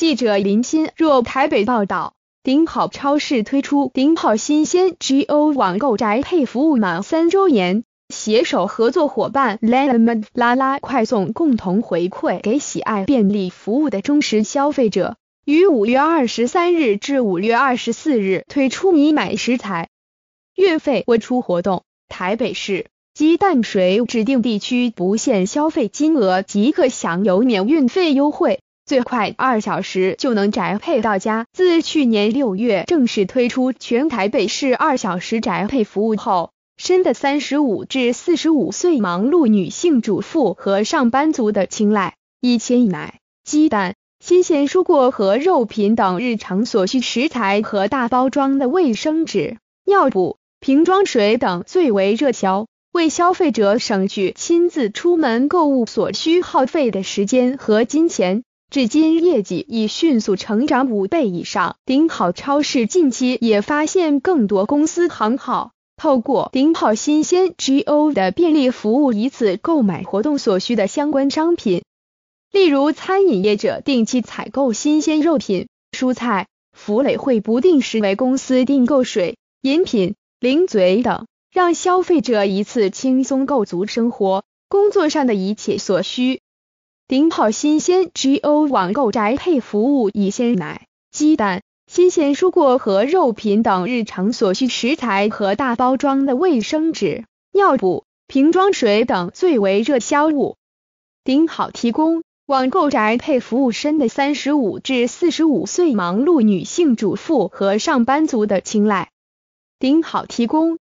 记者林欣若台北报道，顶好超市推出顶好新鲜 G O 网购宅配服务满三周年，携手合作伙伴 l a m a n 拉拉快送共同回馈给喜爱便利服务的忠实消费者。于五月二十三日至五月二十四日推出你买食材运费未出活动，台北市及淡水指定地区不限消费金额即可享有免运费优惠。最快二小时就能宅配到家。自去年六月正式推出全台北市二小时宅配服务后，深得三十五至四十五岁忙碌女性主妇和上班族的青睐。一千以来，鸡蛋、新鲜蔬果和肉品等日常所需食材，和大包装的卫生纸、尿布、瓶装水等最为热销，为消费者省去亲自出门购物所需耗费的时间和金钱。至今，业绩已迅速成长五倍以上。顶好超市近期也发现更多公司行号，透过顶好新鲜 GO 的便利服务，以此购买活动所需的相关商品，例如餐饮业者定期采购新鲜肉品、蔬菜，福雷会不定时为公司订购水、饮品、零嘴等，让消费者一次轻松购足生活、工作上的一切所需。顶好新鲜 G O 网购宅配服务以鲜奶、鸡蛋、新鲜蔬果和肉品等日常所需食材和大包装的卫生纸、尿布、瓶装水等最为热销物。顶好提供网购宅配服务深的三十五至四十五岁忙碌女性主妇和上班族的青睐。顶好提供。